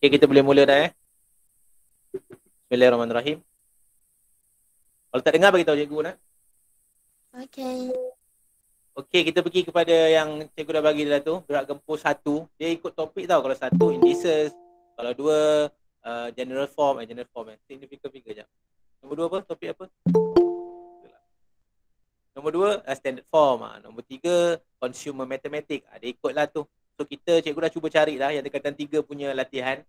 Okay, kita boleh mula dah eh. Bismillahirrahmanirrahim. Kalau tak dengar, beritahu cikgu nak. Okay. Okay, kita pergi kepada yang cikgu dah bagi dah tu. Gerak gempur satu. Dia ikut topik tau. Kalau satu, indices. Kalau dua, uh, general form. Eh, general form eh. Significant figure jap. Nombor dua apa? Topik apa? Nombor dua, uh, standard form. ah. Nombor tiga, consumer mathematics. Uh, dia ikutlah tu. So, kita cikgu dah cuba carilah yang dekatan tiga punya latihan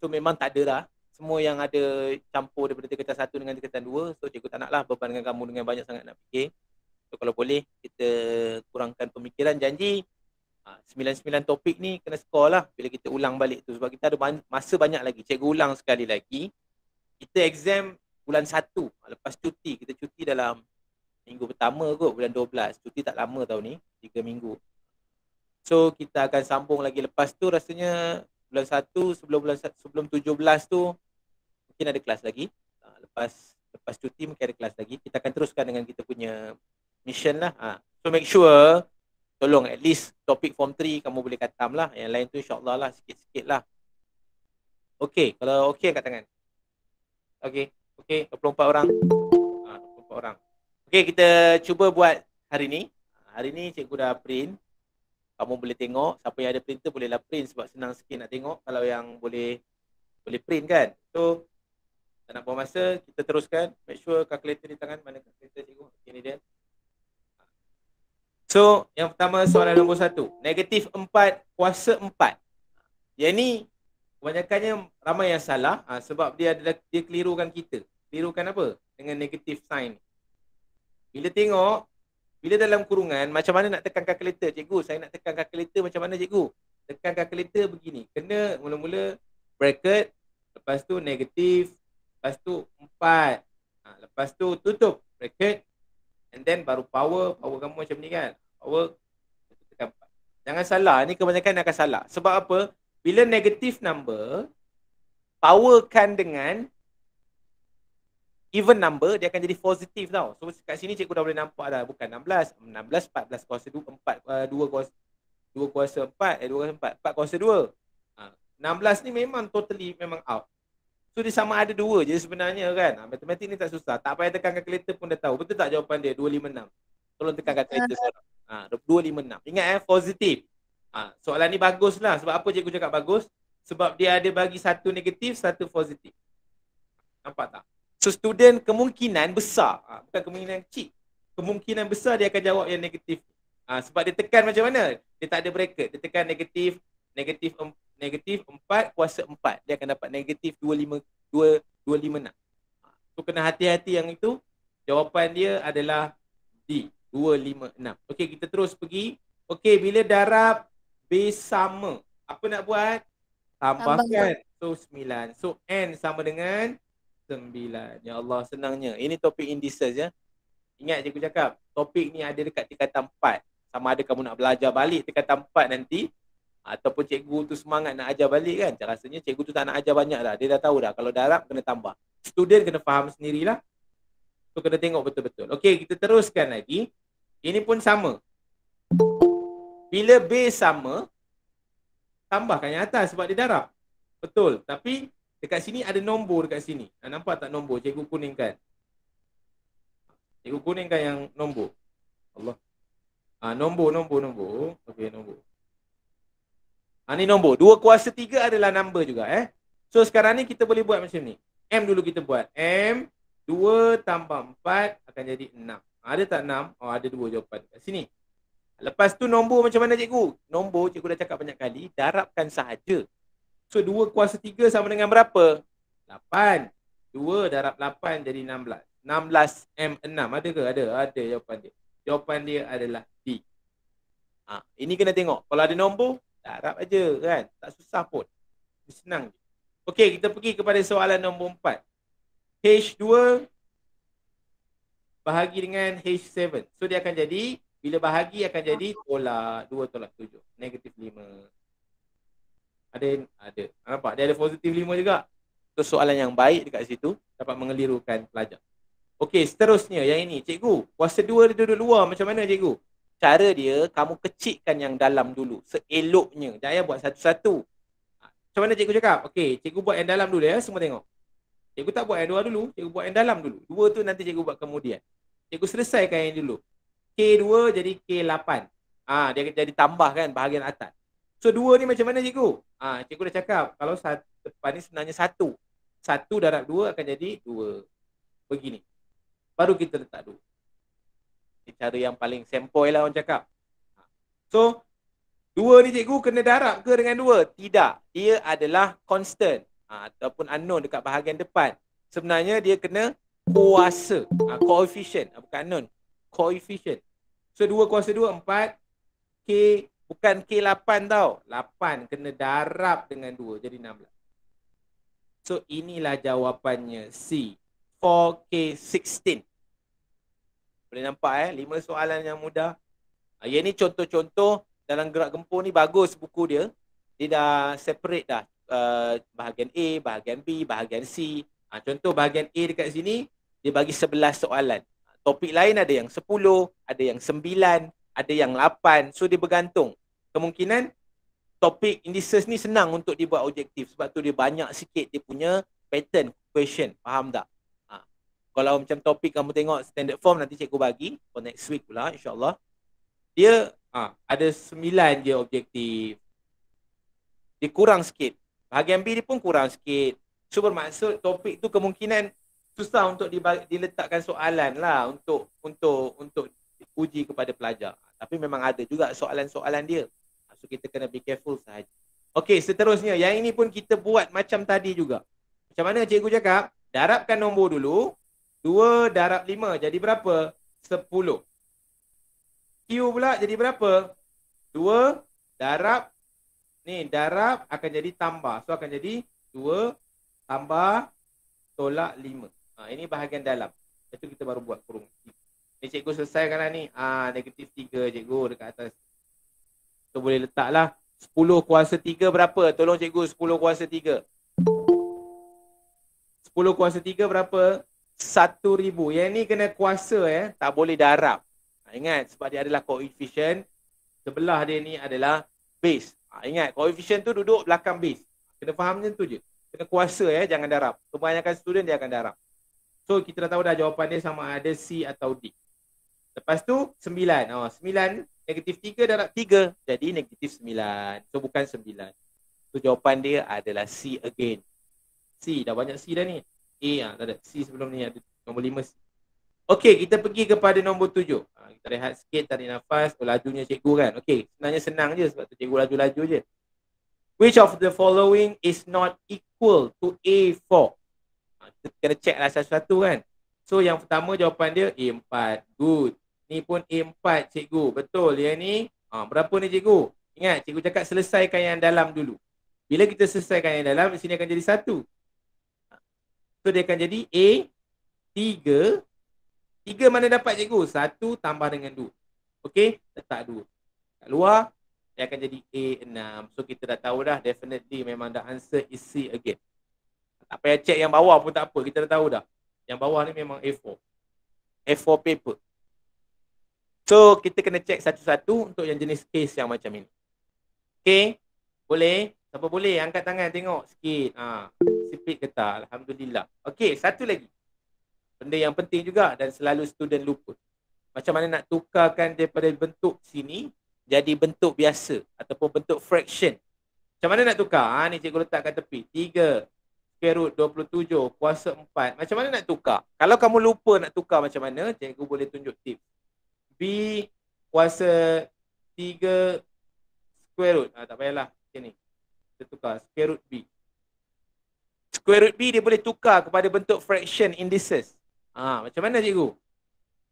tu memang tak ada lah semua yang ada campur daripada tingkatan satu dengan tingkatan dua so cikgu tak naklah beban dengan kamu dengan banyak sangat nak fikir so kalau boleh kita kurangkan pemikiran janji ah, Sembilan sembilan topik ni kena skor lah bila kita ulang balik tu sebab kita ada masa banyak lagi cikgu ulang sekali lagi kita exam bulan satu. lepas cuti kita cuti dalam minggu pertama kot bulan dua belas. cuti tak lama tau ni Tiga minggu so kita akan sambung lagi lepas tu rasanya bulan 1 sebelum bulan sebelum 17 tu mungkin ada kelas lagi. Ha, lepas lepas cuti mungkin ada kelas lagi. Kita akan teruskan dengan kita punya mission lah. Ha. So make sure tolong at least topik form 3 kamu boleh katam lah. Yang lain tu insyaAllah lah sikit-sikit lah. Okay, kalau okay angkat tangan. Okay, okay 24 orang. Ha, 24 orang. Okay, kita cuba buat hari ni. Ha, hari ni cikgu dah print kamu boleh tengok siapa yang ada printer bolehlah print sebab senang sikit nak tengok kalau yang boleh boleh print kan so tak nak buang masa kita teruskan make sure calculator di tangan mana calculator cikgu ini dia so yang pertama soalan nombor satu negatif empat kuasa empat yang ni kebanyakannya ramai yang salah ha, sebab dia adalah dia kelirukan kita kelirukan apa dengan negatif sign ni bila tengok bila dalam kurungan, macam mana nak tekan kalkulator? Cikgu, saya nak tekan kalkulator macam mana cikgu? Tekan kalkulator begini. Kena mula-mula bracket, lepas tu negatif, lepas tu empat, Ha, lepas tu tutup bracket and then baru power. Power kamu macam ni kan? Power Jangan salah. Ni kebanyakan akan salah. Sebab apa? Bila negatif number, powerkan dengan even number dia akan jadi positif tau. So kat sini cikgu dah boleh nampak dah bukan 16, 16, 14 kuasa 2, 4, 2 kuasa 2 kuasa 4, eh 2 kuasa 4, 4 kuasa 2. 16 ha, ni memang totally memang out. So dia sama ada 2 je sebenarnya kan. Ha, matematik ni tak susah. Tak payah tekan kalkulator pun dah tahu. Betul tak jawapan dia? 256. Tolong tekan kalkulator ah. sekarang. Ha, 256. Ingat eh, positif. Ha, soalan ni bagus lah. Sebab apa cikgu cakap bagus? Sebab dia ada bagi satu negatif, satu positif. Nampak tak? So student kemungkinan besar, uh, bukan kemungkinan kecil, kemungkinan besar dia akan jawab yang negatif. Uh, sebab dia tekan macam mana? Dia tak ada bracket. Dia tekan negatif, negatif, um, negatif 4 kuasa 4. Dia akan dapat negatif 25, 2, 256. Uh, so kena hati-hati yang itu. Jawapan dia adalah D, 256. Okay kita terus pergi. Okay bila darab B sama, apa nak buat? Tambahkan. Tambah. So 9. So N sama dengan sembilan. Ya Allah senangnya. Ini topik indices ya. Ingat cikgu cakap, topik ni ada dekat tingkatan empat. Sama ada kamu nak belajar balik tingkatan empat nanti ataupun cikgu tu semangat nak ajar balik kan. Rasanya cikgu tu tak nak ajar banyak dah. Dia dah tahu dah kalau darab kena tambah. Student kena faham sendirilah. Tu kena tengok betul-betul. Okey, kita teruskan lagi. Ini pun sama. Bila B sama, tambahkan yang atas sebab dia darab. Betul. Tapi Dekat sini ada nombor dekat sini. Ah, nampak tak nombor? Cikgu kuningkan. Cikgu kuningkan yang nombor. Allah. Ah nombor, nombor, nombor. Okey, nombor. Ah ni nombor. Dua kuasa tiga adalah nombor juga eh. So sekarang ni kita boleh buat macam ni. M dulu kita buat. M, dua tambah empat akan jadi enam. Ah, ada tak enam? Oh, ada dua jawapan dekat sini. Lepas tu nombor macam mana cikgu? Nombor cikgu dah cakap banyak kali. Darabkan sahaja. So 2 kuasa 3 sama dengan berapa? 8. 2 darab 8 jadi 16. 16 M6 ada ke? Ada. Ada jawapan dia. Jawapan dia adalah D. Ha, ini kena tengok. Kalau ada nombor, darab aja kan. Tak susah pun. Senang je. Okey, kita pergi kepada soalan nombor 4. H2 bahagi dengan H7. So dia akan jadi bila bahagi akan jadi pola 2 tolak 7. Negatif ada ada. Nampak dia ada positif 5 juga. Itu soalan yang baik dekat situ dapat mengelirukan pelajar. Okey, seterusnya yang ini, cikgu, kuasa dua dia duduk luar macam mana cikgu? Cara dia kamu kecikkan yang dalam dulu seeloknya. Jangan ya, buat satu-satu. Macam mana cikgu cakap? Okey, cikgu buat yang dalam dulu ya, semua tengok. Cikgu tak buat yang luar dulu, cikgu buat yang dalam dulu. Dua tu nanti cikgu buat kemudian. Cikgu selesaikan yang dulu. K2 jadi K8. Ah, ha, dia jadi tambah kan bahagian atas. So dua ni macam mana cikgu? ha, cikgu dah cakap kalau satu depan ni sebenarnya satu. Satu darab dua akan jadi dua. Begini. Baru kita letak dua. Ini cara yang paling sempoi lah orang cakap. Ha. So, dua ni cikgu kena darab ke dengan dua? Tidak. Ia adalah constant. Ha, ataupun unknown dekat bahagian depan. Sebenarnya dia kena kuasa. Ha, coefficient. Ha, bukan unknown. Coefficient. So, dua kuasa dua, empat. K Bukan K8 tau. 8 kena darab dengan 2 jadi 16. So inilah jawapannya C. 4K16. Boleh nampak eh? 5 soalan yang mudah. Ya ni contoh-contoh dalam gerak gempur ni bagus buku dia. Dia dah separate dah. Uh, bahagian A, bahagian B, bahagian C ha, Contoh bahagian A dekat sini Dia bagi 11 soalan Topik lain ada yang 10, ada yang 9 Ada yang 8, so dia bergantung kemungkinan topik indices ni senang untuk dibuat objektif sebab tu dia banyak sikit dia punya pattern question faham tak ha. kalau macam topik kamu tengok standard form nanti cikgu bagi for next week pula insyaallah dia ha, ada sembilan je objektif dia kurang sikit bahagian B dia pun kurang sikit so bermaksud topik tu kemungkinan susah untuk diletakkan soalan lah untuk untuk untuk uji kepada pelajar tapi memang ada juga soalan-soalan dia So kita kena be careful sahaja. Okay, seterusnya. Yang ini pun kita buat macam tadi juga. Macam mana cikgu cakap? Darabkan nombor dulu. 2 darab 5. Jadi berapa? 10. Q pula jadi berapa? 2 darab. Ni, darab akan jadi tambah. So akan jadi 2 tambah tolak 5. Ha, ini bahagian dalam. Itu kita baru buat kurung. Ni cikgu selesaikanlah ni. Ah ha, negatif 3 cikgu dekat atas kita boleh letaklah 10 kuasa 3 berapa? Tolong cikgu 10 kuasa 3. 10 kuasa 3 berapa? 1,000. Yang ni kena kuasa ya. Eh? Tak boleh darab. Ha, ingat sebab dia adalah coefficient. Sebelah dia ni adalah base. Ha, ingat coefficient tu duduk belakang base. Kena faham macam tu je. Kena kuasa ya. Eh? Jangan darab. Kebanyakan student dia akan darab. So kita dah tahu dah jawapan dia sama ada C atau D. Lepas tu sembilan. Oh, sembilan negatif tiga darab tiga Jadi negatif sembilan. So bukan sembilan. So jawapan dia adalah C again. C. Dah banyak C dah ni. A lah. Tak ada. C sebelum ni ada nombor lima. C. Okay, kita pergi kepada nombor 7. Ha, ah, kita rehat sikit, tarik nafas. Oh, lajunya cikgu kan. Okay, sebenarnya senang je sebab tu cikgu laju-laju je. Which of the following is not equal to A4? Ha, ah, kita kena check lah satu-satu kan. So yang pertama jawapan dia A4. Good. Ni pun A4 cikgu. Betul ya ni. Ha, berapa ni cikgu? Ingat cikgu cakap selesaikan yang dalam dulu. Bila kita selesaikan yang dalam, sini akan jadi satu. So dia akan jadi A, tiga. Tiga mana dapat cikgu? Satu tambah dengan dua. Okey, letak dua. Kat luar, dia akan jadi A, enam. So kita dah tahu dah, definitely memang the answer is C again. Tak payah check yang bawah pun tak apa, kita dah tahu dah. Yang bawah ni memang A4. A4 paper. So kita kena check satu-satu untuk yang jenis case yang macam ini. Okay. Boleh? Siapa boleh? Angkat tangan tengok sikit. Ha. Sipit ke tak? Alhamdulillah. Okay. Satu lagi. Benda yang penting juga dan selalu student lupa. Macam mana nak tukarkan daripada bentuk sini jadi bentuk biasa ataupun bentuk fraction. Macam mana nak tukar? Ha, ni cikgu letak kat tepi. Tiga, Kerut 27, kuasa 4. Macam mana nak tukar? Kalau kamu lupa nak tukar macam mana, cikgu boleh tunjuk tip. B, kuasa 3, square root. Ha, tak payahlah. Macam ni. Kita tukar. Square root B. Square root B dia boleh tukar kepada bentuk fraction indices. Ha, macam mana cikgu?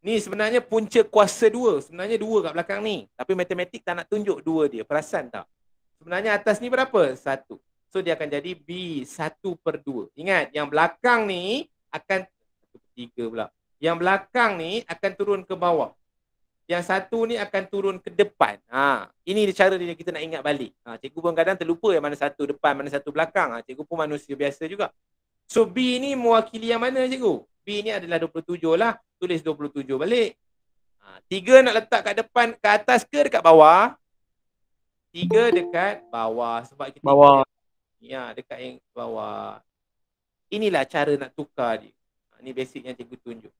Ni sebenarnya punca kuasa 2. Sebenarnya 2 kat belakang ni. Tapi matematik tak nak tunjuk 2 dia. Perasan tak? Sebenarnya atas ni berapa? 1. So dia akan jadi B 1 per 2. Ingat yang belakang ni akan 1 per 3 pula. Yang belakang ni akan turun ke bawah. Yang satu ni akan turun ke depan. Ha. Ini cara dia kita nak ingat balik. Ha. Cikgu pun kadang terlupa yang mana satu depan, mana satu belakang. Ha. Cikgu pun manusia biasa juga. So B ni mewakili yang mana cikgu? B ni adalah 27 lah. Tulis 27 balik. Ha. Tiga nak letak kat depan, kat atas ke dekat bawah? Tiga dekat bawah. Sebab kita bawah. Ya, dekat yang bawah. Inilah cara nak tukar dia. Ini ha, basic yang cikgu tunjuk.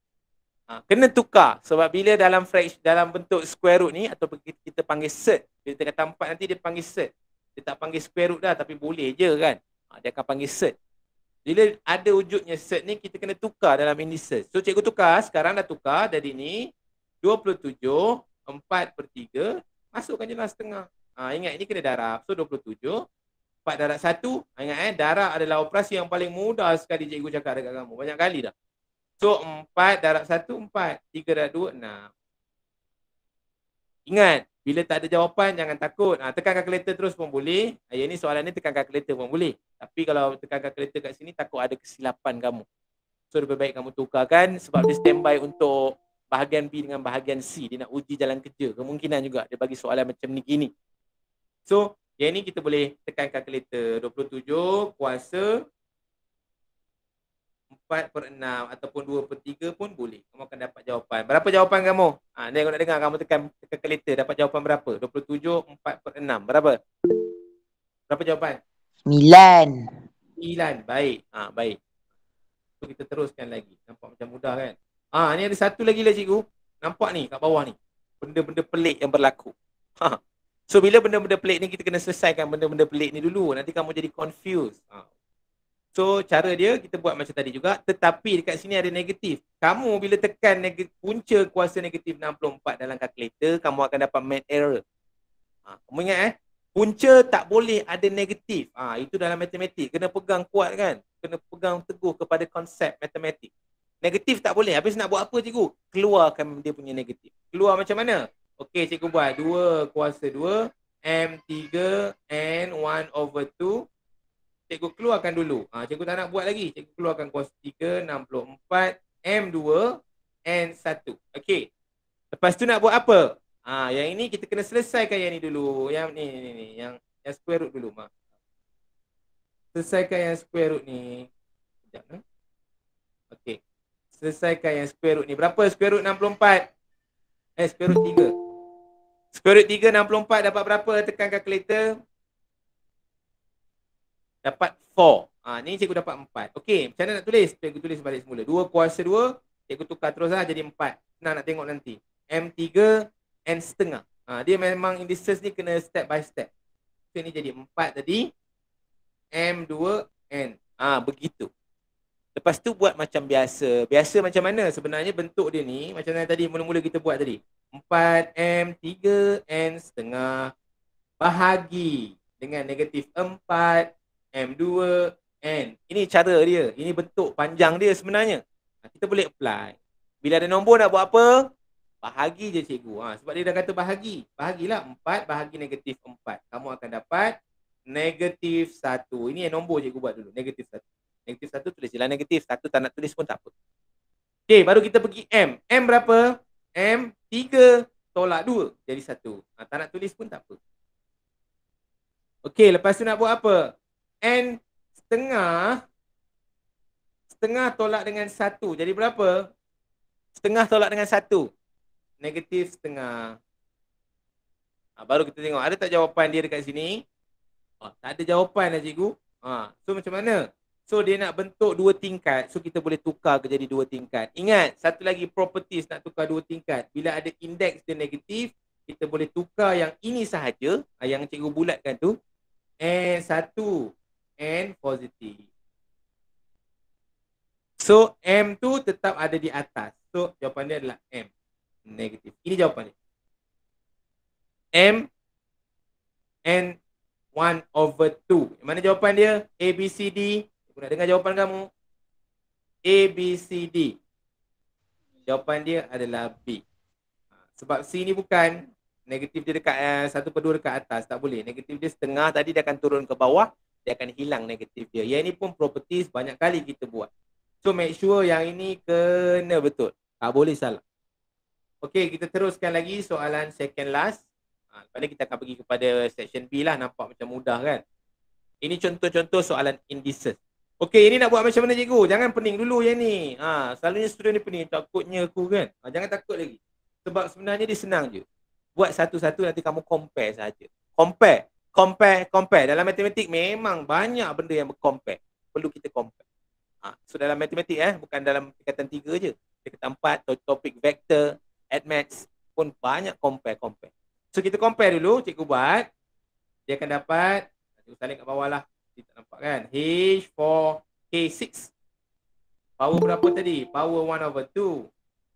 Ha, kena tukar sebab bila dalam fresh dalam bentuk square root ni atau kita panggil set bila tengah tampak nanti dia panggil set dia tak panggil square root dah tapi boleh je kan ha, dia akan panggil set bila ada wujudnya set ni kita kena tukar dalam indices so cikgu tukar sekarang dah tukar jadi ni 27 4 per 3 masukkan je lah setengah ha, ingat ni kena darab so 27 empat darat satu, ingat eh, darat adalah operasi yang paling mudah sekali cikgu cakap dekat kamu. Banyak kali dah. So, empat darat satu, empat. Tiga darat dua, enam. Ingat, bila tak ada jawapan, jangan takut. Ha, tekan kalkulator terus pun boleh. Ha, ni soalan ni tekan kalkulator pun boleh. Tapi kalau tekan kalkulator kat sini, takut ada kesilapan kamu. So, lebih baik kamu tukarkan sebab dia standby untuk bahagian B dengan bahagian C. Dia nak uji jalan kerja. Kemungkinan juga dia bagi soalan macam ni gini. So, yang ni kita boleh tekan kalkulator 27 kuasa 4 per 6 ataupun 2 per 3 pun boleh. Kamu akan dapat jawapan. Berapa jawapan kamu? Ha, ni aku nak dengar kamu tekan kalkulator dapat jawapan berapa? 27, 4 per 6. Berapa? Berapa jawapan? 9. 9. Baik. Ha, baik. So, kita teruskan lagi. Nampak macam mudah kan? Ha, ni ada satu lagi lah cikgu. Nampak ni kat bawah ni. Benda-benda pelik yang berlaku. Ha. So bila benda-benda pelik ni kita kena selesaikan benda-benda pelik ni dulu nanti kamu jadi confused. Ha. So cara dia kita buat macam tadi juga tetapi dekat sini ada negatif. Kamu bila tekan negatif, punca kuasa negatif 64 dalam kalkulator kamu akan dapat mad error. Ha. kamu ingat eh punca tak boleh ada negatif. Ha. itu dalam matematik kena pegang kuat kan. Kena pegang teguh kepada konsep matematik. Negatif tak boleh. Habis nak buat apa cikgu? Keluarkan dia punya negatif. Keluar macam mana? Okey, cikgu buat. 2 kuasa 2. M3 N1 over 2. Cikgu keluarkan dulu. Ha, cikgu tak nak buat lagi. Cikgu keluarkan kuasa 3, 64. M2 N1. Okey. Lepas tu nak buat apa? Ha, yang ini kita kena selesaikan yang ni dulu. Yang ni, ni, ni. Yang, yang square root dulu, Mak. Selesaikan yang square root ni. Sekejap, ha? Okey. Selesaikan yang square root ni. Berapa square root 64? Eh, square root 3. Square root 3, 64 dapat berapa? Tekan kalkulator. Dapat 4. Ha, ah, ni cikgu dapat 4. Okey, macam mana nak tulis? Cikgu tulis balik semula. 2 kuasa 2, cikgu tukar terus lah jadi 4. Senang nak tengok nanti. M3, N setengah. Ha, dia memang indices ni kena step by step. So, ni jadi 4 tadi. M2, N. Ah ha, begitu. Lepas tu buat macam biasa. Biasa macam mana sebenarnya bentuk dia ni? Macam yang tadi mula-mula kita buat tadi. 4M, 3N setengah bahagi dengan negatif 4M, 2N. Ini cara dia. Ini bentuk panjang dia sebenarnya. Ha, kita boleh apply. Bila ada nombor nak buat apa? Bahagi je cikgu. Ha, sebab dia dah kata bahagi. Bahagilah 4 bahagi negatif 4. Kamu akan dapat negatif 1. Ini yang nombor cikgu buat dulu. Negatif 1. Negatif satu tulis jelah negatif. Satu tak nak tulis pun tak apa. Okey, baru kita pergi M. M berapa? M, tiga tolak dua Jadi satu. Ha, tak nak tulis pun tak apa. Okey, lepas tu nak buat apa? N setengah. Setengah tolak dengan satu. Jadi berapa? Setengah tolak dengan satu. Negatif setengah. Ha, baru kita tengok. Ada tak jawapan dia dekat sini? Oh, tak ada jawapan lah cikgu. Ha, so macam mana? So dia nak bentuk dua tingkat. So kita boleh tukar ke jadi dua tingkat. Ingat, satu lagi properties nak tukar dua tingkat. Bila ada indeks dia negatif, kita boleh tukar yang ini sahaja. Ah, yang cikgu bulatkan tu. And satu. n positif. So M tu tetap ada di atas. So jawapan dia adalah M. Negatif. Ini jawapan dia. M n 1 over 2. Mana jawapan dia? A, B, C, D. Aku nak dengar jawapan kamu. A, B, C, D. Jawapan dia adalah B. Sebab C ni bukan negatif dia dekat eh, satu per dua dekat atas. Tak boleh. Negatif dia setengah tadi dia akan turun ke bawah. Dia akan hilang negatif dia. Yang ni pun property banyak kali kita buat. So make sure yang ini kena betul. Tak boleh salah. Okay, kita teruskan lagi soalan second last. Ha, lepas ni kita akan pergi kepada section B lah. Nampak macam mudah kan. Ini contoh-contoh soalan indices. Okey, ini nak buat macam mana cikgu? Jangan pening dulu yang ni. Ha, selalunya student ni pening. Takutnya aku kan. Ha, jangan takut lagi. Sebab sebenarnya dia senang je. Buat satu-satu nanti kamu compare saja. Compare. Compare. Compare. Dalam matematik memang banyak benda yang compare. Perlu kita compare. Ha, so dalam matematik eh. Bukan dalam perkataan tiga je. Perkataan empat. Topik vector. At maths Pun banyak compare. Compare. So kita compare dulu cikgu buat. Dia akan dapat. Cikgu salin kat bawah lah. Kita nampak kan? H4K6. Power berapa tadi? Power 1 over 2.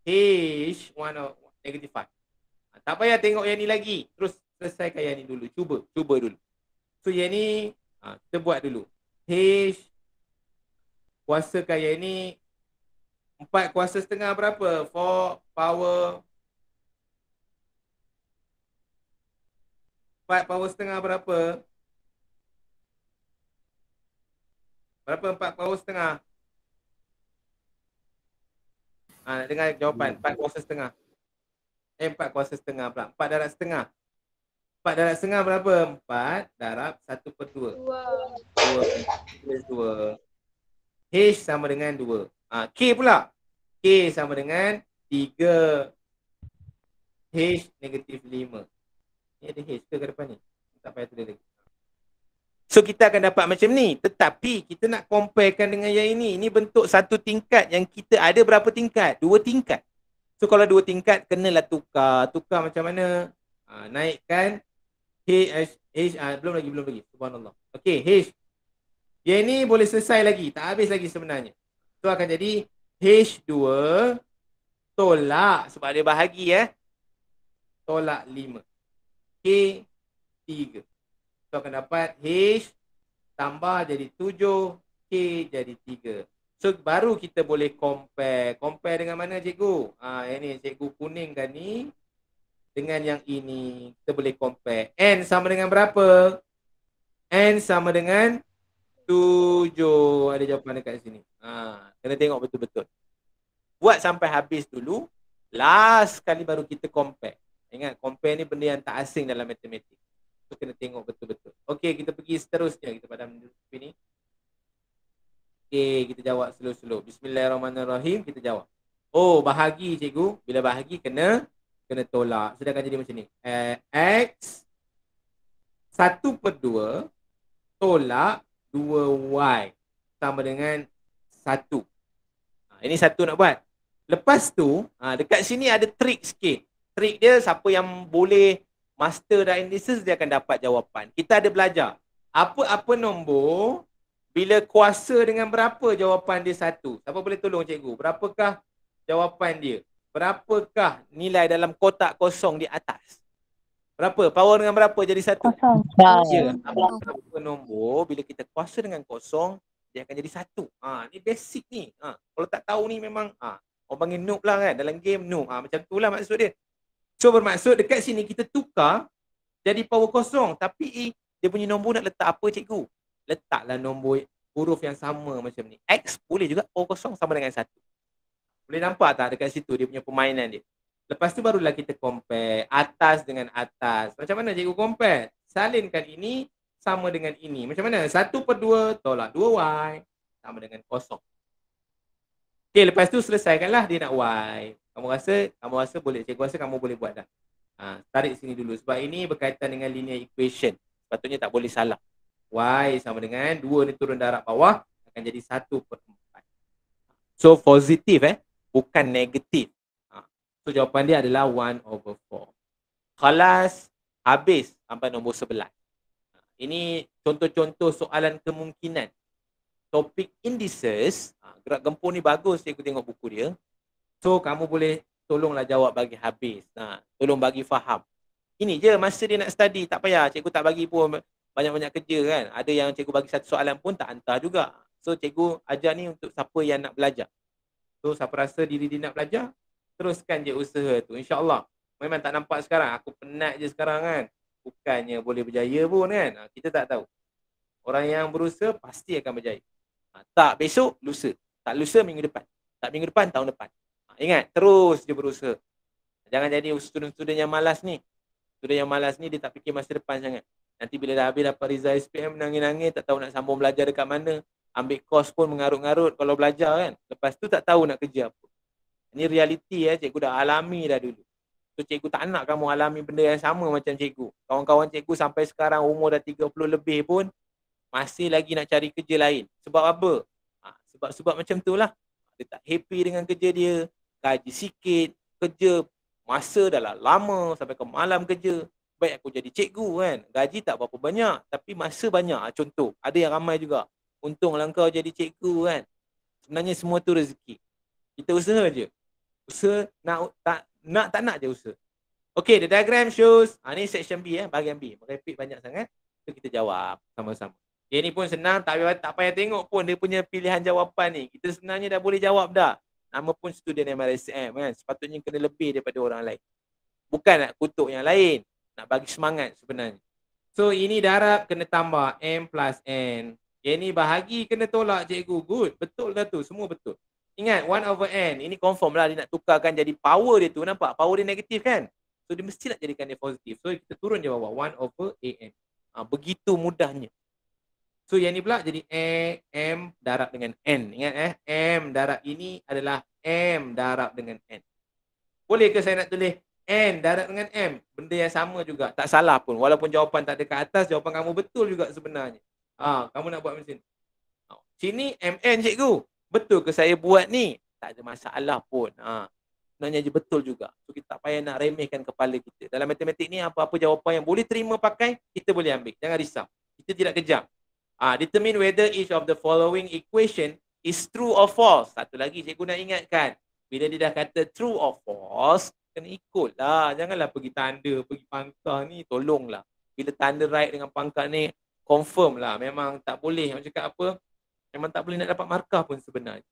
H1 over negative 5. Ha, tak payah tengok yang ni lagi. Terus selesaikan yang ni dulu. Cuba. Cuba dulu. So yang ni, ha, kita buat dulu. H kuasa kaya ni 4 kuasa setengah berapa? 4 power 4 power setengah berapa? Berapa empat power setengah? Ha, nak dengar jawapan. Hmm. Empat kuasa setengah. Eh, empat kuasa setengah pula. Empat darab setengah. Empat darab setengah berapa? Empat darab satu per dua. Dua. Dua. H sama dengan dua. Ha, K pula. K sama dengan tiga. H negatif lima. ni ada H ke ke depan ni? Tak payah tulis lagi. So kita akan dapat macam ni. Tetapi kita nak comparekan dengan yang ini. Ini bentuk satu tingkat yang kita ada berapa tingkat? Dua tingkat. So kalau dua tingkat, kenalah tukar. Tukar macam mana? Ha, naikkan H, H, H ha, belum lagi, belum lagi. Subhanallah. Okay, H. Yang ini boleh selesai lagi. Tak habis lagi sebenarnya. So akan jadi H2 tolak sebab dia bahagi eh. Tolak 5. K 3. So akan dapat H tambah jadi 7, K jadi 3. So baru kita boleh compare. Compare dengan mana cikgu? Ha, yang ni cikgu kuning kan ni. Dengan yang ini. Kita boleh compare. N sama dengan berapa? N sama dengan 7. Ada jawapan dekat sini. Ha, kena tengok betul-betul. Buat sampai habis dulu. Last kali baru kita compare. Ingat, compare ni benda yang tak asing dalam matematik kena tengok betul-betul. Okay, kita pergi seterusnya. Kita padam dulu ni. Okay, kita jawab slow-slow. Bismillahirrahmanirrahim, kita jawab. Oh, bahagi cikgu. Bila bahagi kena kena tolak. Sedangkan jadi macam ni. Eh, X satu per 2 tolak dua y sama dengan satu. Ha, ini satu nak buat. Lepas tu, ha, dekat sini ada trik sikit. Trik dia siapa yang boleh master dialysis dia akan dapat jawapan. Kita ada belajar. Apa-apa nombor, bila kuasa dengan berapa jawapan dia satu. Siapa boleh tolong cikgu? Berapakah jawapan dia? Berapakah nilai dalam kotak kosong di atas? Berapa? Power dengan berapa jadi satu? Kosong. Ya. Apa-apa nombor, bila kita kuasa dengan kosong, dia akan jadi satu. Ha, ni basic ni. Ha, kalau tak tahu ni memang, ha, orang panggil noob lah kan. Dalam game, noob. Ha, macam tu lah maksud dia. So bermaksud dekat sini kita tukar jadi power kosong tapi E dia punya nombor nak letak apa cikgu? Letaklah nombor huruf yang sama macam ni. X boleh juga power kosong sama dengan satu. Boleh nampak tak dekat situ dia punya permainan dia. Lepas tu barulah kita compare atas dengan atas. Macam mana cikgu compare? Salinkan ini sama dengan ini. Macam mana? Satu per dua tolak dua y sama dengan kosong. Okay, lepas tu selesaikanlah dia nak Y kamu rasa kamu rasa boleh cikgu rasa kamu boleh buat dah ha, tarik sini dulu sebab ini berkaitan dengan linear equation sepatutnya tak boleh salah y sama dengan 2 ni turun darab bawah akan jadi 1/4 so positif eh bukan negatif ha. so jawapan dia adalah 1 over 4 kelas habis sampai nombor 11 ha, ini contoh-contoh soalan kemungkinan topik indices ha, gerak gempur ni bagus cikgu tengok buku dia So kamu boleh tolonglah jawab bagi habis. Ha, tolong bagi faham. Ini je masa dia nak study tak payah. Cikgu tak bagi pun banyak-banyak kerja kan. Ada yang cikgu bagi satu soalan pun tak hantar juga. So cikgu ajar ni untuk siapa yang nak belajar. So siapa rasa diri dia nak belajar, teruskan je usaha tu. InsyaAllah. Memang tak nampak sekarang. Aku penat je sekarang kan. Bukannya boleh berjaya pun kan. Ha, kita tak tahu. Orang yang berusaha pasti akan berjaya. Ha, tak besok, lusa. Tak lusa minggu depan. Tak minggu depan, tahun depan. Ingat, terus dia berusaha. Jangan jadi student-student yang malas ni. Student yang malas ni dia tak fikir masa depan sangat. Nanti bila dah habis dapat result SPM nangis-nangis tak tahu nak sambung belajar dekat mana. Ambil kos pun mengarut-ngarut kalau belajar kan. Lepas tu tak tahu nak kerja apa. Ini realiti ya, cikgu dah alami dah dulu. So cikgu tak nak kamu alami benda yang sama macam cikgu. Kawan-kawan cikgu sampai sekarang umur dah 30 lebih pun masih lagi nak cari kerja lain. Sebab apa? Ah, sebab-sebab ha, macam tu lah. Dia tak happy dengan kerja dia gaji sikit, kerja masa dah lama sampai ke malam kerja. Baik aku jadi cikgu kan. Gaji tak berapa banyak tapi masa banyak. Ah, contoh, ada yang ramai juga. Untunglah kau jadi cikgu kan. Sebenarnya semua tu rezeki. Kita usaha je. Usaha nak tak nak tak nak je usaha. Okay, the diagram shows. Ha, ni section B eh, bahagian B. Merepek banyak sangat. Itu kita jawab sama-sama. Ini pun senang, tak payah, tak payah tengok pun dia punya pilihan jawapan ni. Kita sebenarnya dah boleh jawab dah. Nama pun student MRSM kan. Sepatutnya kena lebih daripada orang lain. Bukan nak kutuk yang lain. Nak bagi semangat sebenarnya. So ini darab kena tambah M plus N. Yang ni bahagi kena tolak cikgu. Good. Betul lah tu. Semua betul. Ingat 1 over N. Ini confirm lah dia nak tukarkan jadi power dia tu. Nampak? Power dia negatif kan? So dia mesti nak jadikan dia positif. So kita turun je bawah. 1 over n. Ha, begitu mudahnya. So yang ni pula jadi A, M darab dengan N. Ingat eh, M darab ini adalah M darab dengan N. Boleh ke saya nak tulis N darab dengan M? Benda yang sama juga. Tak salah pun. Walaupun jawapan tak ada kat atas, jawapan kamu betul juga sebenarnya. Ha, kamu nak buat mesin. Sini ha, MN cikgu. Betul ke saya buat ni? Tak ada masalah pun. Ha. Sebenarnya je betul juga. So kita tak payah nak remehkan kepala kita. Dalam matematik ni apa-apa jawapan yang boleh terima pakai, kita boleh ambil. Jangan risau. Kita tidak kejam. Ah, determine whether each of the following equation is true or false. Satu lagi cikgu nak ingatkan. Bila dia dah kata true or false, kena ikutlah. Janganlah pergi tanda, pergi pangkal ni, tolonglah. Bila tanda right dengan pangkal ni, confirm lah. Memang tak boleh. Macam cakap apa? Memang tak boleh nak dapat markah pun sebenarnya.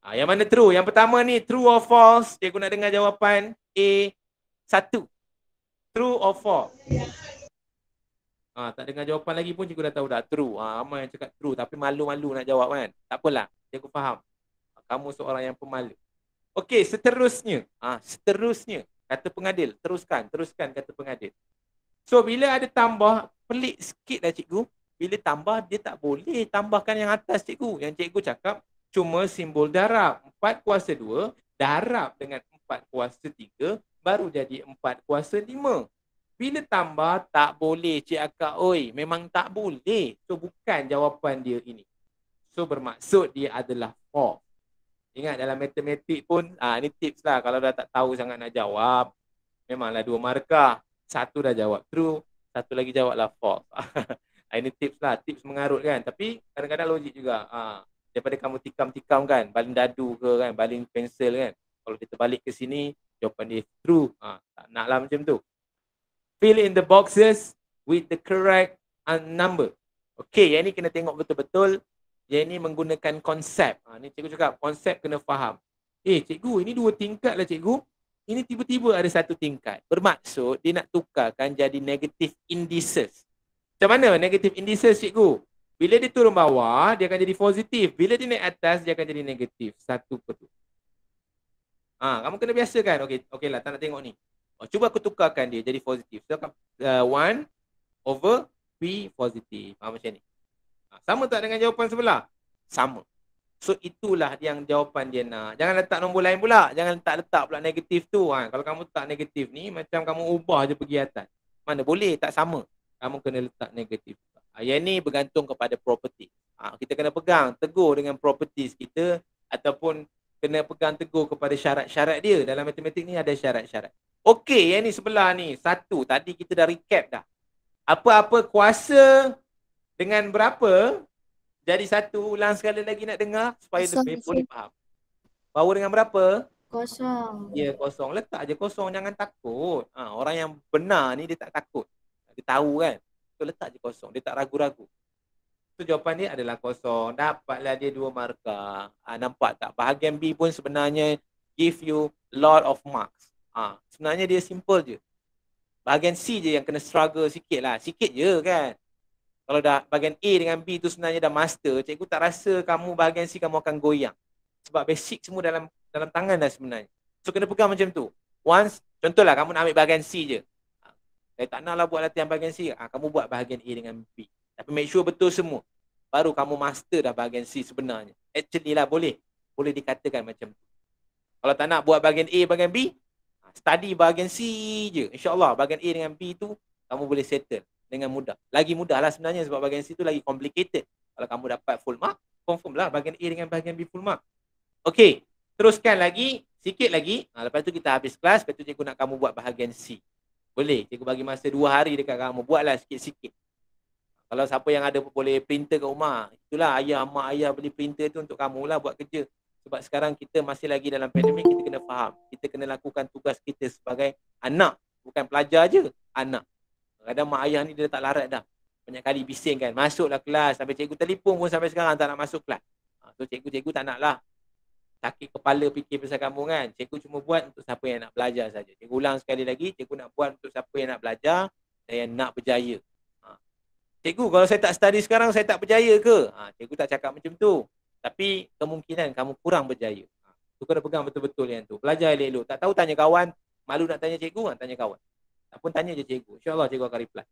Ah, yang mana true? Yang pertama ni, true or false? Cikgu nak dengar jawapan A, satu. True or false? Ha, tak dengar jawapan lagi pun cikgu dah tahu dah true. Ha, ramai yang cakap true tapi malu-malu nak jawab kan. Tak apalah. Cikgu faham. Ah, kamu seorang yang pemalu. Okey, seterusnya. Ha, seterusnya. Kata pengadil. Teruskan. Teruskan kata pengadil. So, bila ada tambah, pelik sikit lah cikgu. Bila tambah, dia tak boleh tambahkan yang atas cikgu. Yang cikgu cakap, cuma simbol darab. Empat kuasa dua, darab dengan empat kuasa tiga, baru jadi empat kuasa lima. Bila tambah tak boleh cik akak oi memang tak boleh. So bukan jawapan dia ini. So bermaksud dia adalah false. Ingat dalam matematik pun, ah ha, ni tips lah kalau dah tak tahu sangat nak jawab. Memanglah dua markah. Satu dah jawab true, satu lagi jawablah false. Ah, ini tips lah, tips mengarut kan. Tapi kadang-kadang logik juga. ha, daripada kamu tikam-tikam kan, baling dadu ke kan, baling pensel kan. Kalau kita balik ke sini, jawapan dia true. ha, tak naklah macam tu fill in the boxes with the correct uh, number. Okay, yang ni kena tengok betul-betul. Yang ni menggunakan konsep. Ha, ni cikgu cakap, konsep kena faham. Eh, cikgu, ini dua tingkat lah cikgu. Ini tiba-tiba ada satu tingkat. Bermaksud, dia nak tukarkan jadi negative indices. Macam mana negative indices, cikgu? Bila dia turun bawah, dia akan jadi positif. Bila dia naik atas, dia akan jadi negatif. Satu per dua. Ha, kamu kena biasakan. Okey okay lah, tak nak tengok ni. Oh, cuba aku tukarkan dia jadi positif. So, akan uh, over P positif. Faham macam ni? Ah, sama tak dengan jawapan sebelah? Sama. So, itulah yang jawapan dia nak. Jangan letak nombor lain pula. Jangan letak letak pula negatif tu. Ha. Kalau kamu letak negatif ni, macam kamu ubah je pergi atas. Mana boleh, tak sama. Kamu kena letak negatif. Ha. Yang ni bergantung kepada property. Ha. Kita kena pegang, tegur dengan properties kita ataupun kena pegang tegur kepada syarat-syarat dia. Dalam matematik ni ada syarat-syarat. Okey, yang ni sebelah ni. Satu, tadi kita dah recap dah. Apa-apa kuasa dengan berapa jadi satu. Ulang sekali lagi nak dengar supaya kosong lebih boleh faham. Power dengan berapa? Kosong. Ya, yeah, kosong. Letak je kosong. Jangan takut. Ha, orang yang benar ni dia tak takut. Dia tahu kan. So, letak je kosong. Dia tak ragu-ragu. So, jawapan dia adalah kosong. Dapatlah dia dua markah. Ha, nampak tak? Bahagian B pun sebenarnya give you lot of marks. Ha, sebenarnya dia simple je. Bahagian C je yang kena struggle sikit lah. Sikit je kan. Kalau dah bahagian A dengan B tu sebenarnya dah master, cikgu tak rasa kamu bahagian C kamu akan goyang. Sebab basic semua dalam dalam tangan dah sebenarnya. So kena pegang macam tu. Once, contohlah kamu nak ambil bahagian C je. Ha, saya tak lah buat latihan bahagian C. Ha, kamu buat bahagian A dengan B. Tapi make sure betul semua. Baru kamu master dah bahagian C sebenarnya. Actually lah boleh. Boleh dikatakan macam tu. Kalau tak nak buat bahagian A, bahagian B, study bahagian C je. InsyaAllah bahagian A dengan B tu kamu boleh settle dengan mudah. Lagi mudah lah sebenarnya sebab bahagian C tu lagi complicated. Kalau kamu dapat full mark, confirm lah bahagian A dengan bahagian B full mark. Okay, teruskan lagi. Sikit lagi. Ha, lepas tu kita habis kelas. Lepas tu cikgu nak kamu buat bahagian C. Boleh. Cikgu bagi masa dua hari dekat kamu. Buatlah sikit-sikit. Kalau siapa yang ada boleh printer ke rumah. Itulah ayah, mak, ayah beli printer tu untuk kamu lah buat kerja. Sebab sekarang kita masih lagi dalam pandemik, kita kena faham. Kita kena lakukan tugas kita sebagai anak. Bukan pelajar je, anak. Kadang mak ayah ni dia tak larat dah. Banyak kali bising kan, masuklah kelas. Sampai cikgu telefon pun sampai sekarang tak nak masuk kelas. Ha, so cikgu-cikgu tak nak lah. Sakit kepala fikir pasal kamu kan. Cikgu cuma buat untuk siapa yang nak belajar saja. Cikgu ulang sekali lagi, cikgu nak buat untuk siapa yang nak belajar dan yang nak berjaya. Ha. Cikgu kalau saya tak study sekarang saya tak berjaya ke? Ha, cikgu tak cakap macam tu. Tapi kemungkinan kamu kurang berjaya. Ha, tu kena pegang betul-betul yang tu. Belajar elok-elok. Tak tahu tanya kawan. Malu nak tanya cikgu kan? Tanya kawan. Tak pun tanya je cikgu. InsyaAllah cikgu akan reply.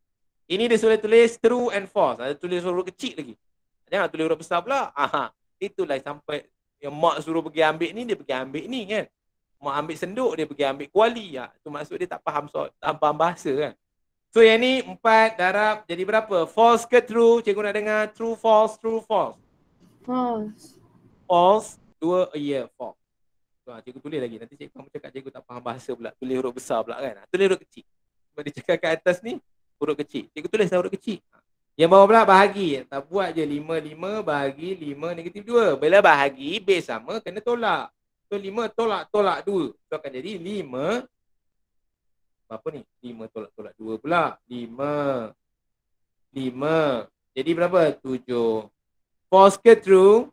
Ini dia sudah tulis true and false. Ada tulis huruf kecil lagi. Jangan tulis orang besar pula. Aha. Itulah sampai yang mak suruh pergi ambil ni, dia pergi ambil ni kan. Mak ambil senduk, dia pergi ambil kuali. Ya. Ha, Itu maksud dia tak faham, so, tak faham bahasa kan. So yang ni empat darab jadi berapa? False ke true? Cikgu nak dengar true, false, true, false. False. False. Dua, a oh, year false. Ha, cikgu tulis lagi. Nanti cikgu kamu cakap cikgu tak faham bahasa pula. Tulis huruf besar pula kan. Ah, tulis huruf kecil. Sebab dia cakap kat atas ni, huruf kecil. Cikgu tulis lah huruf kecil. Ah, yang bawah pula bahagi. Tak buat je lima 5 bahagi 5 negatif dua. Bila bahagi, base sama, kena tolak. So lima tolak-tolak 2. So akan jadi lima Berapa ni? lima tolak-tolak dua pula. lima lima. Jadi berapa? tujuh. False ke true?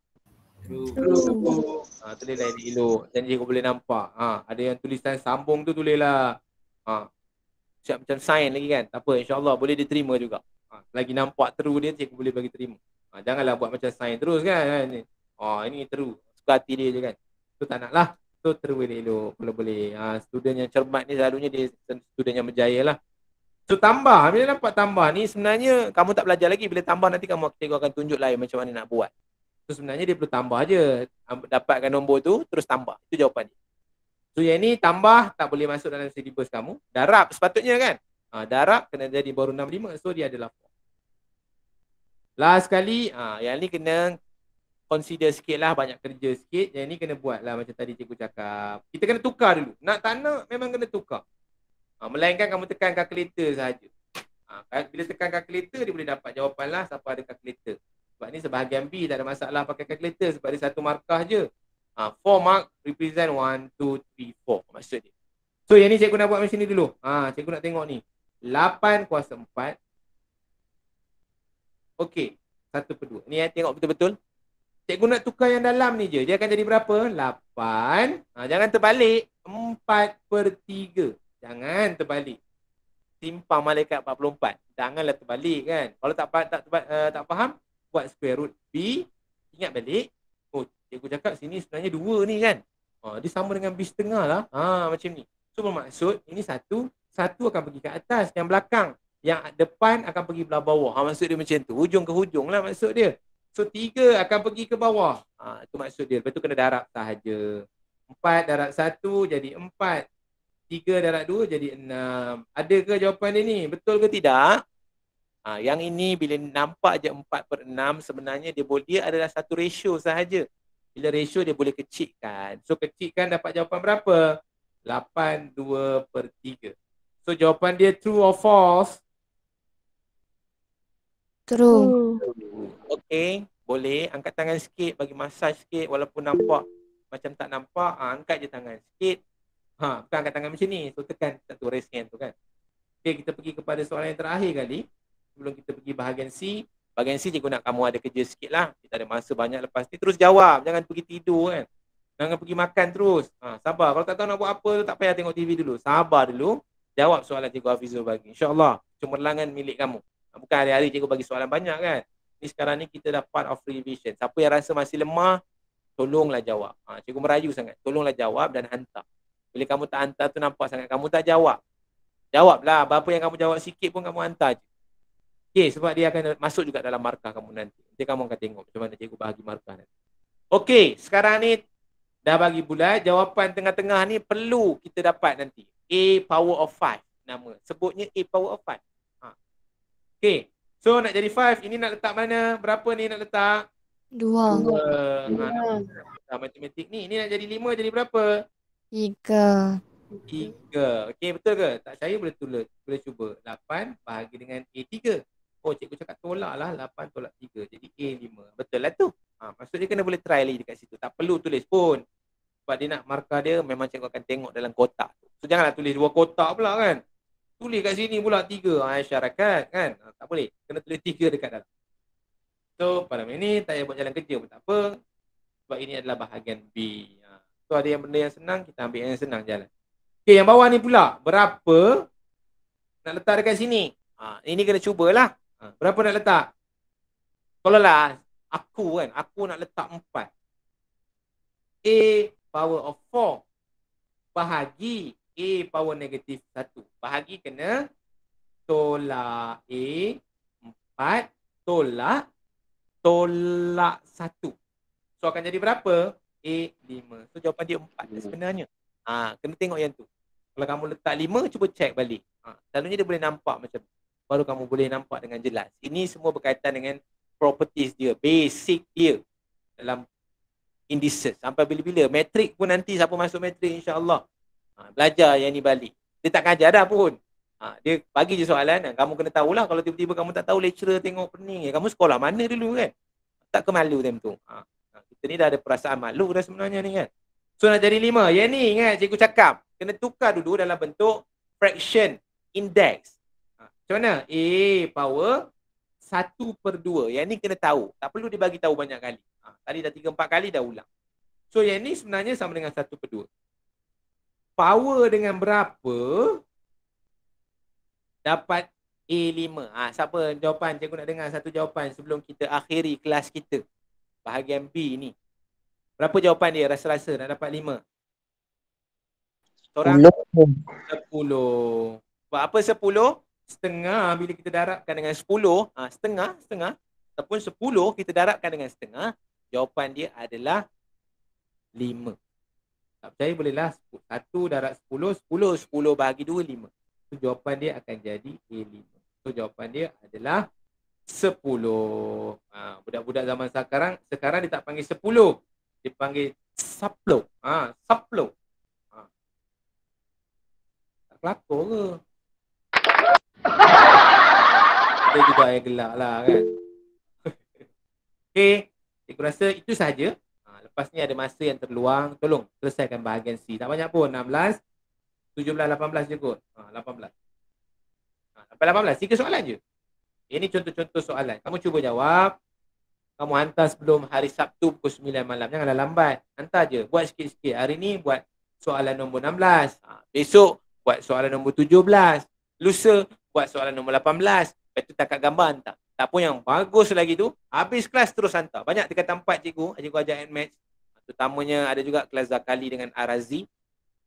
True. Ah, tulislah yang elok. Janji kau boleh nampak. Ha, ada yang tulisan sambung tu tulislah. Ha. Ah, siap macam sign lagi kan. Tak apa insyaAllah boleh diterima juga. Ha, lagi nampak true dia cikgu boleh bagi terima. Ha, janganlah buat macam sign terus kan. Ha, kan? ini. Ha, ini true. Suka hati dia je kan. Tu tak nak lah. Tu true dia elok. Kalau boleh. Ha, student yang cermat ni selalunya dia student yang berjaya lah. So tambah, bila dapat tambah ni sebenarnya kamu tak belajar lagi bila tambah nanti kamu cikgu akan tunjuk lain macam mana nak buat. So sebenarnya dia perlu tambah aje. Dapatkan nombor tu terus tambah. Itu jawapan dia. So yang ni tambah tak boleh masuk dalam syllabus kamu. Darab sepatutnya kan? Ha, darab kena jadi baru 65. So dia ada 4. Last sekali, ha, yang ni kena consider sikit lah. Banyak kerja sikit. Yang ni kena buat lah macam tadi cikgu cakap. Kita kena tukar dulu. Nak tak nak memang kena tukar. Ha, melainkan kamu tekan kalkulator sahaja. Ha, bila tekan kalkulator, dia boleh dapat jawapan lah siapa ada kalkulator. Sebab ni sebahagian B tak ada masalah pakai kalkulator sebab dia satu markah je. Ha, four mark represent one, two, three, four maksud dia. So yang ni cikgu nak buat macam ni dulu. Ha, cikgu nak tengok ni. Lapan kuasa empat. Okey. satu, per 2. Ni eh, tengok betul-betul. Cikgu nak tukar yang dalam ni je. Dia akan jadi berapa? Lapan. Ha, jangan terbalik. Empat per 3 jangan terbalik simpang malaikat 44 janganlah terbalik kan kalau tak tak tak, uh, eh, tak faham buat square root b ingat balik oh cikgu cakap sini sebenarnya dua ni kan ha uh, dia sama dengan b setengah lah ha macam ni so bermaksud ini satu satu akan pergi ke atas yang belakang yang depan akan pergi belah bawah ha maksud dia macam tu hujung ke hujung lah maksud dia so tiga akan pergi ke bawah ha ah, itu maksud dia lepas tu kena darab sahaja empat darab satu jadi empat Tiga darat dua jadi enam. Adakah jawapan dia ni? Betul ke tidak? Ha, yang ini bila nampak je empat per enam sebenarnya dia boleh dia adalah satu ratio sahaja. Bila ratio dia boleh kecilkan. So kecilkan dapat jawapan berapa? Lapan dua per tiga. So jawapan dia true or false? True. Okay. Boleh. Angkat tangan sikit bagi massage sikit walaupun nampak macam tak nampak. Ha, angkat je tangan sikit. Ha, bukan angkat tangan macam ni. So tekan macam tu raise hand tu kan. Okey, kita pergi kepada soalan yang terakhir kali. Sebelum kita pergi bahagian C. Bahagian C cikgu nak kamu ada kerja sikit lah. Kita ada masa banyak lepas ni. Terus jawab. Jangan pergi tidur kan. Jangan pergi makan terus. Ha, sabar. Kalau tak tahu nak buat apa tak payah tengok TV dulu. Sabar dulu. Jawab soalan cikgu Hafizul bagi. InsyaAllah. Cemerlangan milik kamu. Ha, bukan hari-hari cikgu bagi soalan banyak kan. Ini sekarang ni kita dah part of revision. Siapa yang rasa masih lemah, tolonglah jawab. Ha, cikgu merayu sangat. Tolonglah jawab dan hantar. Bila kamu tak hantar tu nampak sangat. Kamu tak jawab. Jawablah. Berapa yang kamu jawab sikit pun kamu hantar Okey, sebab dia akan masuk juga dalam markah kamu nanti. Nanti kamu akan tengok macam mana cikgu bahagi markah nanti. Okey, sekarang ni dah bagi bulat. Jawapan tengah-tengah ni perlu kita dapat nanti. A power of five, nama. Sebutnya A power of five. Ha. Okey, so nak jadi five Ini nak letak mana? Berapa ni nak letak? Dua. Dua. Dua. Ha, Dua. Matematik ni. Ini nak jadi 5 jadi berapa? Tiga. Tiga. Okey, betul ke? Tak percaya boleh tulis. Boleh cuba. Lapan bahagi dengan A tiga. Oh, cikgu cakap tolak lah. Lapan tolak tiga. Jadi A lima. Betul lah tu. Ha, maksudnya kena boleh try lagi dekat situ. Tak perlu tulis pun. Sebab dia nak markah dia, memang cikgu akan tengok dalam kotak. So, janganlah tulis dua kotak pula kan. Tulis kat sini pula tiga. Ha, syarakat kan. Ha, tak boleh. Kena tulis tiga dekat dalam. So, pada minit ni tak payah buat jalan kerja pun tak apa. Sebab ini adalah bahagian B. So ada yang benda yang senang, kita ambil yang senang jalan. Okay yang bawah ni pula, berapa nak letak dekat sini? Ha, ini kena cubalah. Ha, berapa nak letak? Kalau lah aku kan, aku nak letak 4. A power of 4 bahagi A power negatif 1. Bahagi kena tolak A 4 tolak tolak 1. So akan jadi berapa? A 5. So jawapan dia 4 hmm. sebenarnya. Ha, kena tengok yang tu. Kalau kamu letak 5, cuba check balik. Ha, selalunya dia boleh nampak macam baru kamu boleh nampak dengan jelas. Ini semua berkaitan dengan properties dia, basic dia dalam indices sampai bila-bila. Metrik pun nanti siapa masuk metrik insyaAllah. Ha, belajar yang ni balik. Dia takkan ajar dah pun. Ha, dia bagi je soalan. Kamu kena tahulah kalau tiba-tiba kamu tak tahu lecturer tengok pening. Ya, kamu sekolah mana dulu kan? Tak kemalu time tu. Ha kita ni dah ada perasaan malu dah sebenarnya ni kan. So nak jadi lima. Yang ni ingat kan, cikgu cakap. Kena tukar dulu dalam bentuk fraction index. Ha, macam mana? A power 1 per 2. Yang ni kena tahu. Tak perlu dibagi tahu banyak kali. Ha, tadi dah 3 4 kali dah ulang. So yang ni sebenarnya sama dengan 1 per 2. Power dengan berapa dapat A5. ha, siapa jawapan cikgu nak dengar satu jawapan sebelum kita akhiri kelas kita bahagian B ni. Berapa jawapan dia rasa-rasa nak dapat lima. Seorang sepuluh. 10. apa sepuluh? Setengah bila kita darabkan dengan sepuluh, ha, setengah, setengah ataupun sepuluh kita darabkan dengan setengah, jawapan dia adalah lima. Tak percaya bolehlah satu darab sepuluh, sepuluh, sepuluh bahagi dua lima. So, jawapan dia akan jadi A5. So, jawapan dia adalah sepuluh. Ha, budak-budak zaman sekarang, sekarang dia tak panggil sepuluh. Dia panggil saplo. Ha, saplo. Ha. Tak kelakor ke? Kita juga yang gelak lah kan. Okey, aku rasa itu sahaja. Ha, lepas ni ada masa yang terluang, tolong selesaikan bahagian C. Tak banyak pun, 16, 17, 18 je kot. Ha, 18. Ha, sampai 18, 3 soalan je. Ini contoh-contoh soalan. Kamu cuba jawab. Kamu hantar sebelum hari Sabtu pukul 9 malam. Janganlah lambat. Hantar je. Buat sikit-sikit. Hari ni buat soalan nombor 16. Ha, besok buat soalan nombor 17. Lusa buat soalan nombor 18. Lepas tu takat gambar hantar. Tak pun yang bagus lagi tu. Habis kelas terus hantar. Banyak dekat tempat cikgu. Cikgu ajar end match. Terutamanya ada juga kelas Zakali dengan Arazi.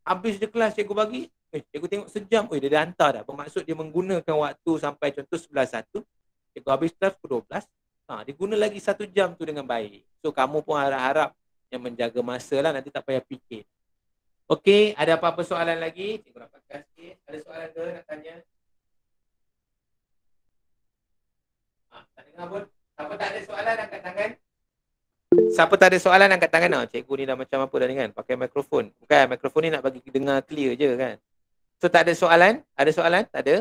Habis je kelas cikgu bagi. Eh, cikgu tengok sejam, oh dia dah hantar dah. Bermaksud dia menggunakan waktu sampai contoh satu, Cikgu habis kelas pukul 12. Ha, dia guna lagi satu jam tu dengan baik. So, kamu pun harap-harap yang menjaga masa lah. Nanti tak payah fikir. Okey, ada apa-apa soalan lagi? Cikgu dapatkan sikit. Ada soalan ke nak tanya? Ha, Siapa tak ada soalan angkat tangan? Siapa tak ada soalan angkat tangan? Oh, cikgu ni dah macam apa dah ni kan? Pakai mikrofon. Bukan, mikrofon ni nak bagi dengar clear je kan? So tak ada soalan? Ada soalan? Tak ada?